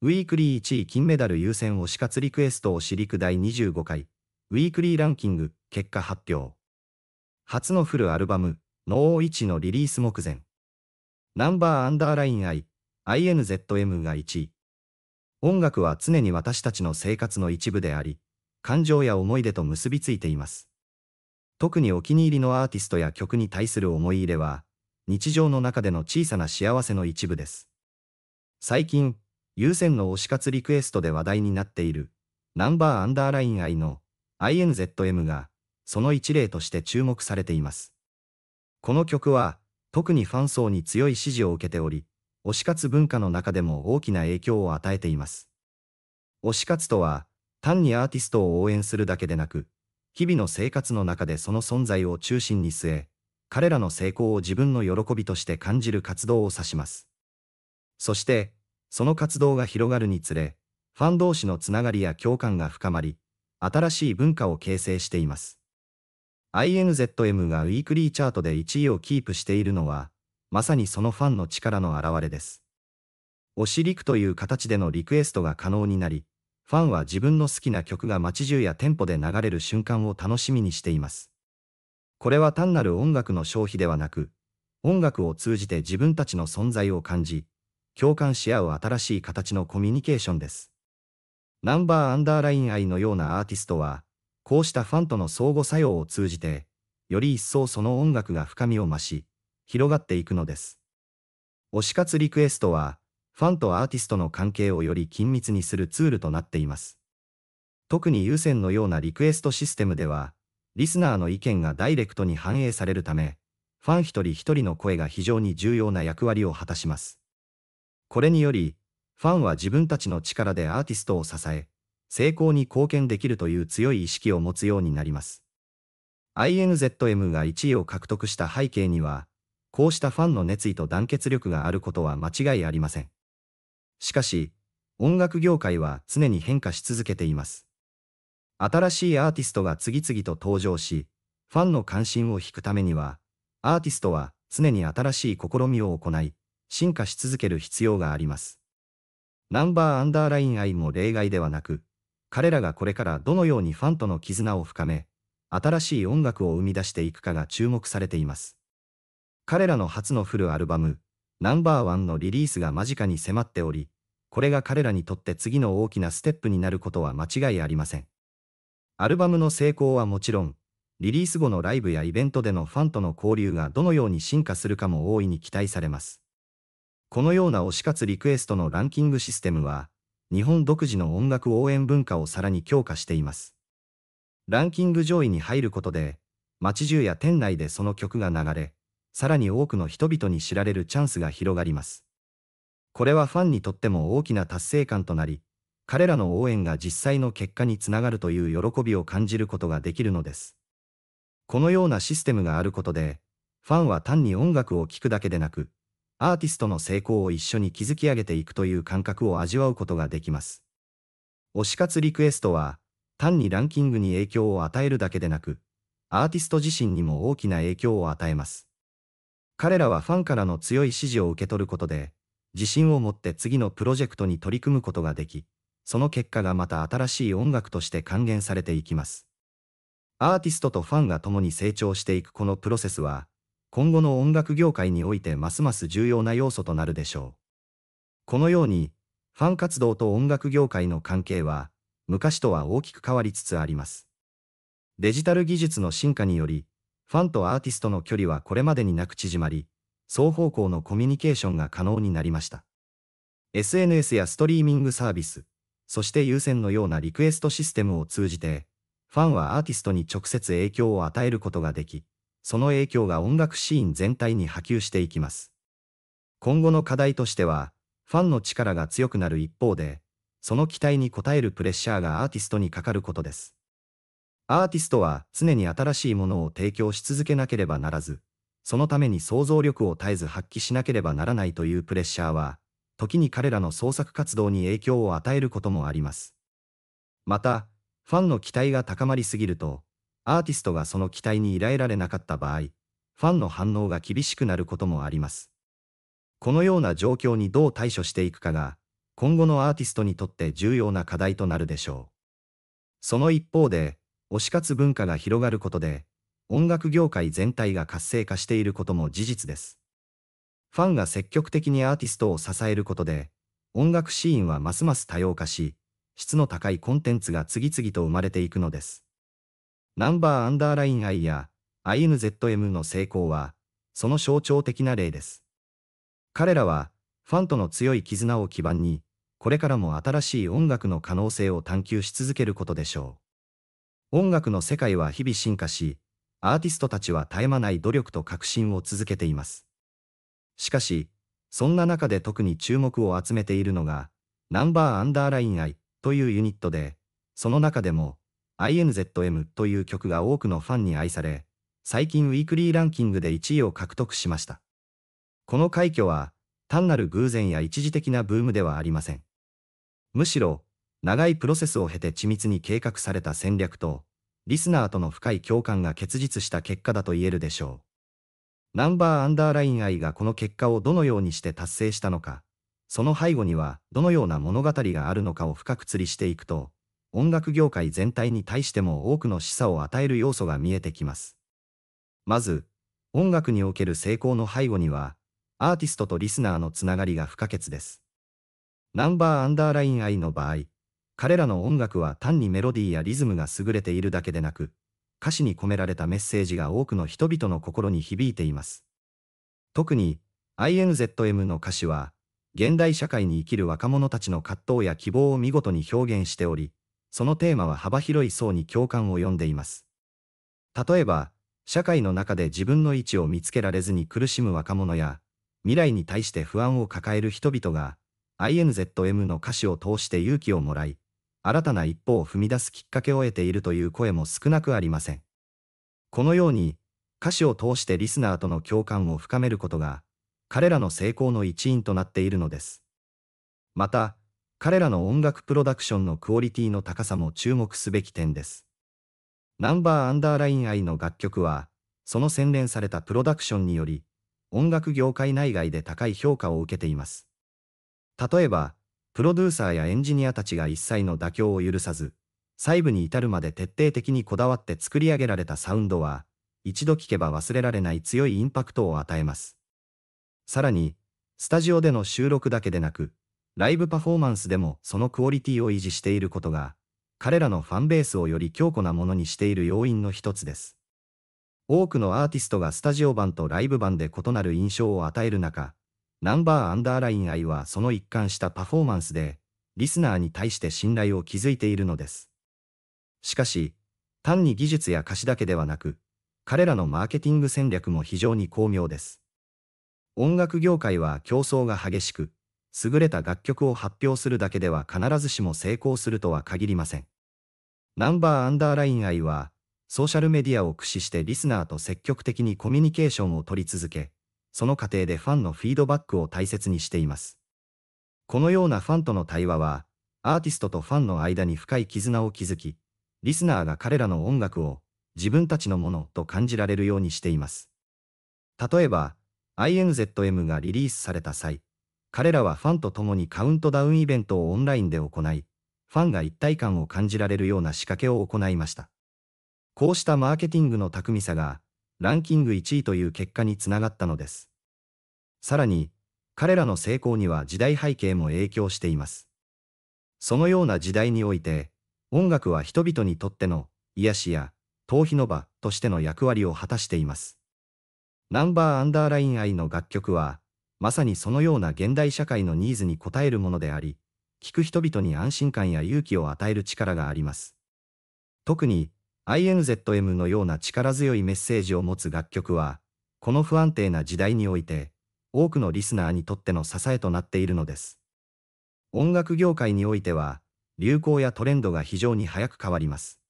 ウィークリー1位金メダル優先推し活リクエストを知りく第25回、ウィークリーランキング結果発表。初のフルアルバム、ノーイチのリリース目前。ナンバーアンダーライン I、INZM が1位。音楽は常に私たちの生活の一部であり、感情や思い出と結びついています。特にお気に入りのアーティストや曲に対する思い入れは、日常の中での小さな幸せの一部です。最近、優先の推し活リクエストで話題になっている、ナンバーアンダーライン i の INZM が、その一例として注目されています。この曲は、特にファン層に強い支持を受けており、推し活文化の中でも大きな影響を与えています。推し活とは、単にアーティストを応援するだけでなく、日々の生活の中でその存在を中心に据え、彼らの成功を自分の喜びとして感じる活動を指します。そして、その活動が広がるにつれ、ファン同士のつながりや共感が深まり、新しい文化を形成しています。INZM がウィークリーチャートで1位をキープしているのは、まさにそのファンの力の表れです。推しリクという形でのリクエストが可能になり、ファンは自分の好きな曲が街中や店舗で流れる瞬間を楽しみにしています。これは単なる音楽の消費ではなく、音楽を通じて自分たちの存在を感じ、共感し合う新しい形のコミュニケーションです。ナンバーアンダーライン愛のようなアーティストは、こうしたファンとの相互作用を通じて、より一層その音楽が深みを増し、広がっていくのです。推し活リクエストは、ファンとアーティストの関係をより緊密にするツールとなっています。特に優先のようなリクエストシステムでは、リスナーの意見がダイレクトに反映されるため、ファン一人一人の声が非常に重要な役割を果たします。これにより、ファンは自分たちの力でアーティストを支え、成功に貢献できるという強い意識を持つようになります。INZM が1位を獲得した背景には、こうしたファンの熱意と団結力があることは間違いありません。しかし、音楽業界は常に変化し続けています。新しいアーティストが次々と登場し、ファンの関心を引くためには、アーティストは常に新しい試みを行い、進化し続ける必要があります。ナンバーアンダーライン愛も例外ではなく、彼らがこれからどのようにファンとの絆を深め、新しい音楽を生み出していくかが注目されています。彼らの初のフルアルバム、ナンバーワンのリリースが間近に迫っており、これが彼らにとって次の大きなステップになることは間違いありません。アルバムの成功はもちろん、リリース後のライブやイベントでのファンとの交流がどのように進化するかも大いに期待されます。このような推し活リクエストのランキングシステムは、日本独自の音楽応援文化をさらに強化しています。ランキング上位に入ることで、街中や店内でその曲が流れ、さらに多くの人々に知られるチャンスが広がります。これはファンにとっても大きな達成感となり、彼らの応援が実際の結果につながるという喜びを感じることができるのです。このようなシステムがあることで、ファンは単に音楽を聴くだけでなく、アーティストの成功を一緒に築き上げていくという感覚を味わうことができます。推し活リクエストは、単にランキングに影響を与えるだけでなく、アーティスト自身にも大きな影響を与えます。彼らはファンからの強い支持を受け取ることで、自信を持って次のプロジェクトに取り組むことができ、その結果がまた新しい音楽として還元されていきます。アーティストとファンが共に成長していくこのプロセスは、今後の音楽業界においてますます重要な要素となるでしょう。このように、ファン活動と音楽業界の関係は、昔とは大きく変わりつつあります。デジタル技術の進化により、ファンとアーティストの距離はこれまでになく縮まり、双方向のコミュニケーションが可能になりました。SNS やストリーミングサービス、そして優先のようなリクエストシステムを通じて、ファンはアーティストに直接影響を与えることができ、その影響が音楽シーン全体に波及していきます。今後の課題としては、ファンの力が強くなる一方で、その期待に応えるプレッシャーがアーティストにかかることです。アーティストは常に新しいものを提供し続けなければならず、そのために想像力を絶えず発揮しなければならないというプレッシャーは、時に彼らの創作活動に影響を与えることもあります。また、ファンの期待が高まりすぎると、アーティストがその期待に苛えられなかった場合、ファンの反応が厳しくなることもあります。このような状況にどう対処していくかが、今後のアーティストにとって重要な課題となるでしょう。その一方で、推し活文化が広がることで、音楽業界全体が活性化していることも事実です。ファンが積極的にアーティストを支えることで、音楽シーンはますます多様化し、質の高いコンテンツが次々と生まれていくのです。ナンバーアンダーライン I や INZM の成功は、その象徴的な例です。彼らは、ファンとの強い絆を基盤に、これからも新しい音楽の可能性を探求し続けることでしょう。音楽の世界は日々進化し、アーティストたちは絶え間ない努力と革新を続けています。しかし、そんな中で特に注目を集めているのが、ナンバーアンダーライン I というユニットで、その中でも、INZM という曲が多くのファンに愛され、最近ウィークリーランキングで1位を獲得しました。この快挙は、単なる偶然や一時的なブームではありません。むしろ、長いプロセスを経て緻密に計画された戦略と、リスナーとの深い共感が結実した結果だと言えるでしょう。ナンバーアンダーライン愛がこの結果をどのようにして達成したのか、その背後にはどのような物語があるのかを深く釣りしていくと、音楽業界全体に対しても多くの示唆を与える要素が見えてきます。まず、音楽における成功の背後には、アーティストとリスナーのつながりが不可欠です。ナンバーアンダーライン I の場合、彼らの音楽は単にメロディーやリズムが優れているだけでなく、歌詞に込められたメッセージが多くの人々の心に響いています。特に、INZM の歌詞は、現代社会に生きる若者たちの葛藤や希望を見事に表現しており、そのテーマは幅広い層に共感を呼んでいます。例えば、社会の中で自分の位置を見つけられずに苦しむ若者や、未来に対して不安を抱える人々が、INZM の歌詞を通して勇気をもらい、新たな一歩を踏み出すきっかけを得ているという声も少なくありません。このように、歌詞を通してリスナーとの共感を深めることが、彼らの成功の一因となっているのです。また、彼らの音楽プロダクションのクオリティの高さも注目すべき点です。ナンバーアンダーライン愛の楽曲は、その洗練されたプロダクションにより、音楽業界内外で高い評価を受けています。例えば、プロデューサーやエンジニアたちが一切の妥協を許さず、細部に至るまで徹底的にこだわって作り上げられたサウンドは、一度聴けば忘れられない強いインパクトを与えます。さらに、スタジオでの収録だけでなく、ライブパフォーマンスでもそのクオリティを維持していることが、彼らのファンベースをより強固なものにしている要因の一つです。多くのアーティストがスタジオ版とライブ版で異なる印象を与える中、ナンバーアンダーライン愛はその一貫したパフォーマンスで、リスナーに対して信頼を築いているのです。しかし、単に技術や歌詞だけではなく、彼らのマーケティング戦略も非常に巧妙です。音楽業界は競争が激しく、優れた楽曲を発表するだけでは必ずしも成功するとは限りません。ナンバーアンダーライン愛は、ソーシャルメディアを駆使してリスナーと積極的にコミュニケーションを取り続け、その過程でファンのフィードバックを大切にしています。このようなファンとの対話は、アーティストとファンの間に深い絆を築き、リスナーが彼らの音楽を自分たちのものと感じられるようにしています。例えば、INZM がリリースされた際、彼らはファンと共にカウントダウンイベントをオンラインで行い、ファンが一体感を感じられるような仕掛けを行いました。こうしたマーケティングの巧みさが、ランキング1位という結果につながったのです。さらに、彼らの成功には時代背景も影響しています。そのような時代において、音楽は人々にとっての癒しや逃避の場としての役割を果たしています。ナンバーアンダーラインイの楽曲は、まさにそのような現代社会のニーズに応えるものであり、聞く人々に安心感や勇気を与える力があります。特に、INZM のような力強いメッセージを持つ楽曲は、この不安定な時代において、多くのリスナーにとっての支えとなっているのです。音楽業界においては、流行やトレンドが非常に早く変わります。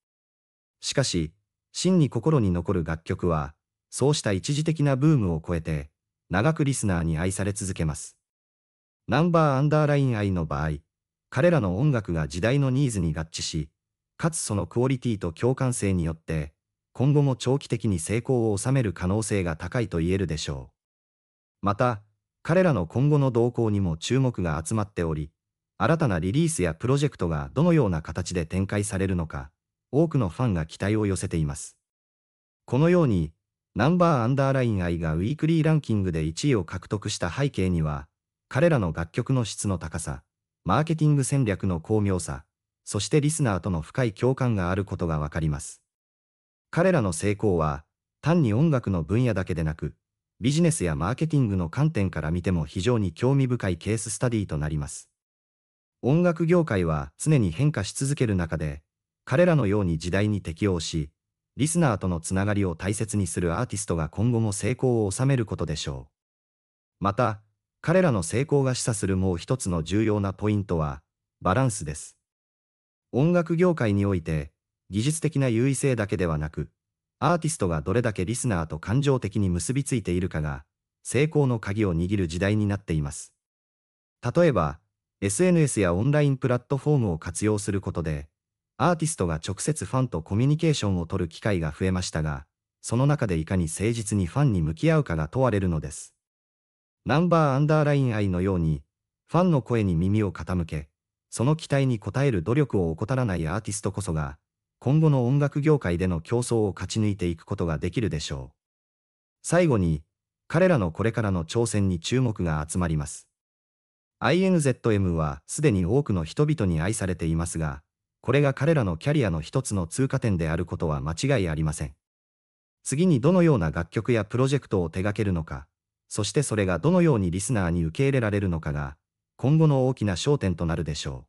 しかし、真に心に残る楽曲は、そうした一時的なブームを超えて、長くリスナーに愛され続けます。ナンバーアンダーライン愛の場合、彼らの音楽が時代のニーズに合致し、かつそのクオリティと共感性によって、今後も長期的に成功を収める可能性が高いと言えるでしょう。また、彼らの今後の動向にも注目が集まっており、新たなリリースやプロジェクトがどのような形で展開されるのか、多くのファンが期待を寄せています。このように、ナンバーアンダーライン愛がウィークリーランキングで1位を獲得した背景には、彼らの楽曲の質の高さ、マーケティング戦略の巧妙さ、そしてリスナーとの深い共感があることがわかります。彼らの成功は、単に音楽の分野だけでなく、ビジネスやマーケティングの観点から見ても非常に興味深いケーススタディとなります。音楽業界は常に変化し続ける中で、彼らのように時代に適応し、リスナーとのつながりを大切にするアーティストが今後も成功を収めることでしょう。また、彼らの成功が示唆するもう一つの重要なポイントは、バランスです。音楽業界において、技術的な優位性だけではなく、アーティストがどれだけリスナーと感情的に結びついているかが、成功の鍵を握る時代になっています。例えば、SNS やオンラインプラットフォームを活用することで、アーティストが直接ファンとコミュニケーションを取る機会が増えましたが、その中でいかに誠実にファンに向き合うかが問われるのです。ナンバーアンダーライン愛のように、ファンの声に耳を傾け、その期待に応える努力を怠らないアーティストこそが、今後の音楽業界での競争を勝ち抜いていくことができるでしょう。最後に、彼らのこれからの挑戦に注目が集まります。INZM はすでに多くの人々に愛されていますが、これが彼らのキャリアの一つの通過点であることは間違いありません。次にどのような楽曲やプロジェクトを手掛けるのか、そしてそれがどのようにリスナーに受け入れられるのかが、今後の大きな焦点となるでしょう。